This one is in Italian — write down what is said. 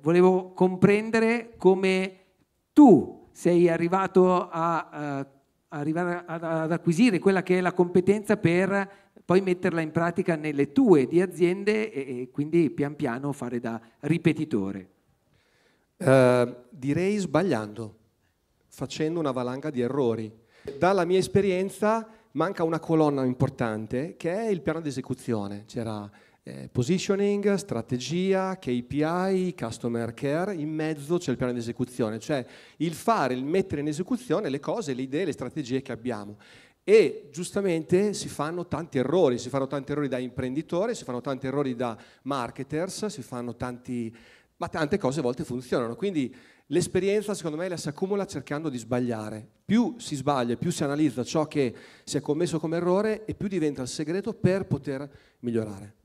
volevo comprendere come tu sei arrivato a, uh, eh, arrivare ad, ad acquisire quella che è la competenza per poi metterla in pratica nelle tue di aziende e, e quindi pian piano fare da ripetitore. Uh, direi sbagliando, facendo una valanga di errori. Dalla mia esperienza manca una colonna importante che è il piano di esecuzione. C'era eh, positioning, strategia, KPI, customer care, in mezzo c'è il piano di esecuzione, cioè il fare, il mettere in esecuzione le cose, le idee, le strategie che abbiamo. E giustamente si fanno tanti errori, si fanno tanti errori da imprenditore, si fanno tanti errori da marketers, si fanno tanti, ma tante cose a volte funzionano. Quindi l'esperienza secondo me la si accumula cercando di sbagliare. Più si sbaglia, più si analizza ciò che si è commesso come errore e più diventa il segreto per poter migliorare.